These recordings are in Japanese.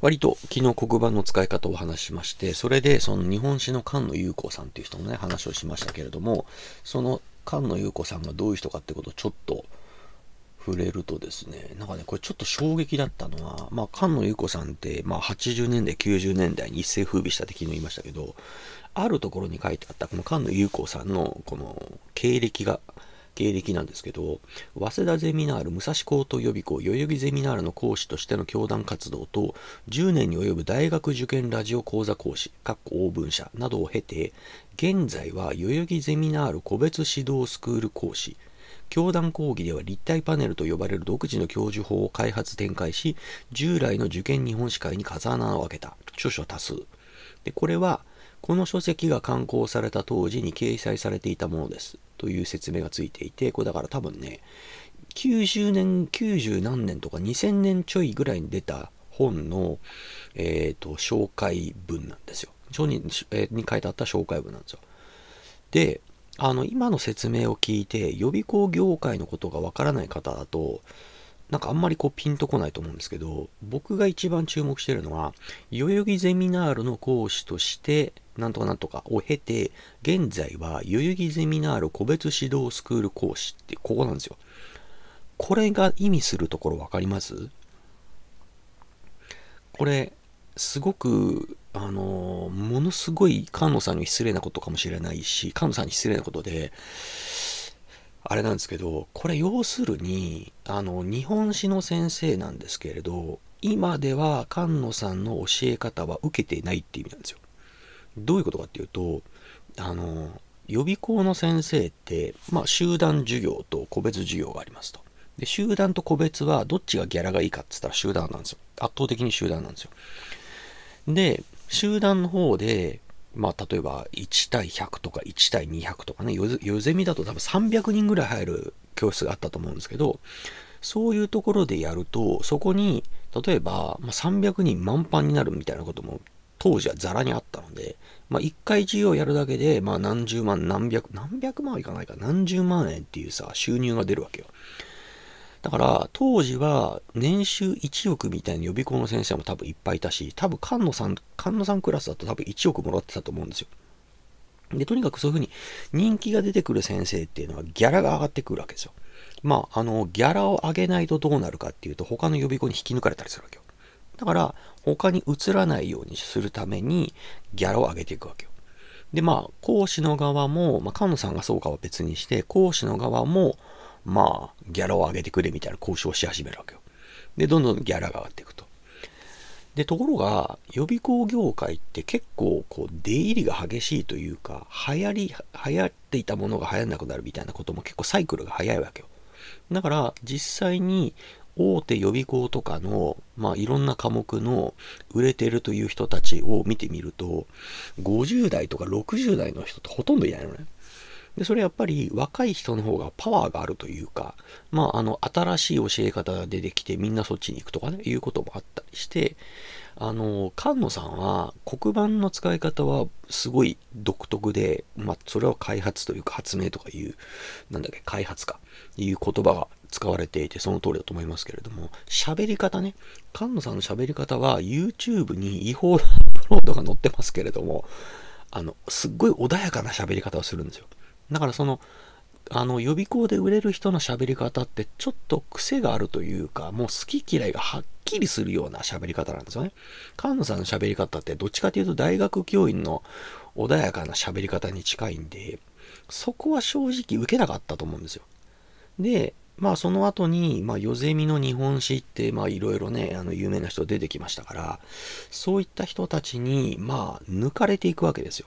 割と昨日黒板の使い方をお話ししまして、それでその日本史の菅野裕子さんっていう人のね、話をしましたけれども、その菅野裕子さんがどういう人かってことをちょっと触れるとですね、なんかね、これちょっと衝撃だったのは、まあ、菅野裕子さんって、まあ、80年代、90年代に一世風靡したって昨日言いましたけど、あるところに書いてあった、この菅野裕子さんのこの経歴が、経歴なんですけど、早稲田ゼミナール、武蔵高等予備校、代々木ゼミナールの講師としての教団活動と、10年に及ぶ大学受験ラジオ講座講師、かっこ応文社などを経て、現在は代々木ゼミナール個別指導スクール講師、教団講義では立体パネルと呼ばれる独自の教授法を開発展開し、従来の受験日本史会に風穴を開けた。著書多数。で、これは、この書籍が刊行された当時に掲載されていたものです。という説明がついていて、これだから多分ね、90年、90何年とか2000年ちょいぐらいに出た本の、えっ、ー、と、紹介文なんですよ。書に,、えー、に書いてあった紹介文なんですよ。で、あの、今の説明を聞いて、予備校業界のことがわからない方だと、なんかあんまりこうピンとこないと思うんですけど、僕が一番注目してるのは、代々木ゼミナールの講師として、なんとかなんとかを経て、現在は代々木ゼミナール個別指導スクール講師ってここなんですよ。これが意味するところ分かりますこれ、すごく、あの、ものすごい菅野さんに失礼なことかもしれないし、菅野さんに失礼なことで、あれなんですけど、これ要するに、あの、日本史の先生なんですけれど、今では菅野さんの教え方は受けてないって意味なんですよ。どういうことかっていうと、あの、予備校の先生って、まあ、集団授業と個別授業がありますと。で、集団と個別はどっちがギャラがいいかって言ったら集団なんですよ。圧倒的に集団なんですよ。で、集団の方で、まあ、例えば1対100とか1対200とかね、ヨゼミだと多分300人ぐらい入る教室があったと思うんですけど、そういうところでやると、そこに、例えば、ま300人満帆になるみたいなことも当時はザラにあったので、まあ、1回事業やるだけで、まあ、何十万、何百、何百万はいかないか、何十万円っていうさ、収入が出るわけよ。だから、当時は年収1億みたいな予備校の先生も多分いっぱいいたし、多分菅野さん、菅野さんクラスだと多分1億もらってたと思うんですよ。で、とにかくそういうふうに人気が出てくる先生っていうのはギャラが上がってくるわけですよ。まあ、あの、ギャラを上げないとどうなるかっていうと、他の予備校に引き抜かれたりするわけよ。だから他に映らないようにするためにギャラを上げていくわけよ。でまあ講師の側も、まあ、菅野さんがそうかは別にして講師の側もまあギャラを上げてくれみたいな交渉をし始めるわけよ。でどんどんギャラが上がっていくと。でところが予備校業界って結構こう出入りが激しいというか流行り流行っていたものが流行らなくなるみたいなことも結構サイクルが早いわけよ。だから実際に大手予備校とかの、まあ、いろんな科目の売れてるという人たちを見てみると、50代とか60代の人ってほとんどいないのね。で、それやっぱり若い人の方がパワーがあるというか、まあ、あの、新しい教え方が出てきてみんなそっちに行くとかね、いうこともあったりして、あの、菅野さんは黒板の使い方はすごい独特で、まあ、それは開発というか発明とかいう、なんだっけ、開発か、いう言葉が使われていて、その通りだと思いますけれども、喋り方ね、菅野さんの喋り方は YouTube に違法なアップロードが載ってますけれども、あの、すっごい穏やかな喋り方をするんですよ。だからその、あの予備校で売れる人の喋り方ってちょっと癖があるというか、もう好き嫌いがはっきりするような喋り方なんですよね。菅野さんの喋り方ってどっちかというと大学教員の穏やかな喋り方に近いんで、そこは正直受けなかったと思うんですよ。で、まあその後に、まあヨゼミの日本史って、まあいろいろね、あの有名な人出てきましたから、そういった人たちに、まあ抜かれていくわけですよ。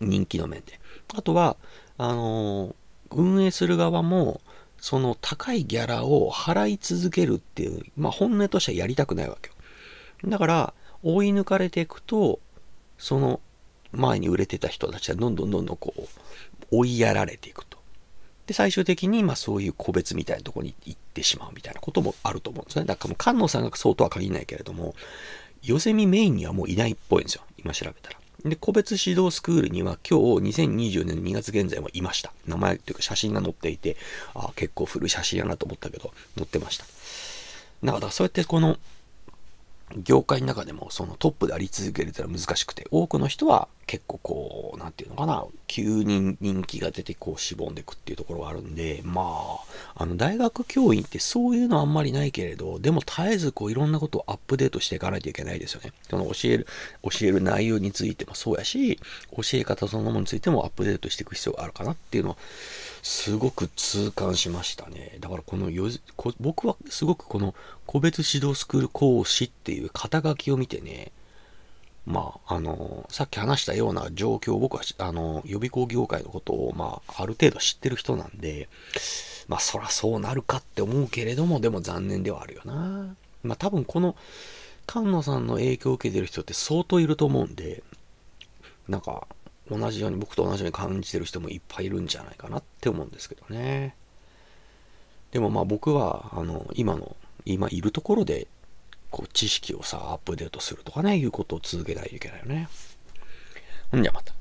人気の面で。あとは、あのー、運営する側も、その高いギャラを払い続けるっていう、まあ、本音としてはやりたくないわけよ。だから、追い抜かれていくと、その前に売れてた人たちはどんどんどんどんこう、追いやられていくと。で、最終的に、まあそういう個別みたいなとこに行ってしまうみたいなこともあると思うんですね。だからもう菅野さんがそうとは限らないけれども、ヨゼミメインにはもういないっぽいんですよ。今調べたら。で、個別指導スクールには今日2020年2月現在もいました。名前というか写真が載っていて、あ結構古い写真やなと思ったけど、載ってました。だからそうやってこの業界の中でもそのトップであり続けるいうのは難しくて、多くの人は結構こう、なんていうのかな、急に人気が出てこうしぼんでいくっていうところがあるんで、まあ、あの大学教員ってそういうのはあんまりないけれど、でも絶えずこういろんなことをアップデートしていかないといけないですよね。その教える、教える内容についてもそうやし、教え方そのものについてもアップデートしていく必要があるかなっていうのを、すごく痛感しましたね。だからこのよ、僕はすごくこの個別指導スクール講師っていういう肩書きを見てね、まあ、あの、さっき話したような状況を僕は、あの、予備校業界のことを、まあ、ある程度知ってる人なんで、まあ、そらそうなるかって思うけれども、でも残念ではあるよな。まあ、多分この、菅野さんの影響を受けてる人って相当いると思うんで、なんか、同じように、僕と同じように感じてる人もいっぱいいるんじゃないかなって思うんですけどね。でもまあ僕は、あの、今の、今いるところでこう知識をさアップデートするとかねいうことを続けないといけないよね。んじゃまた。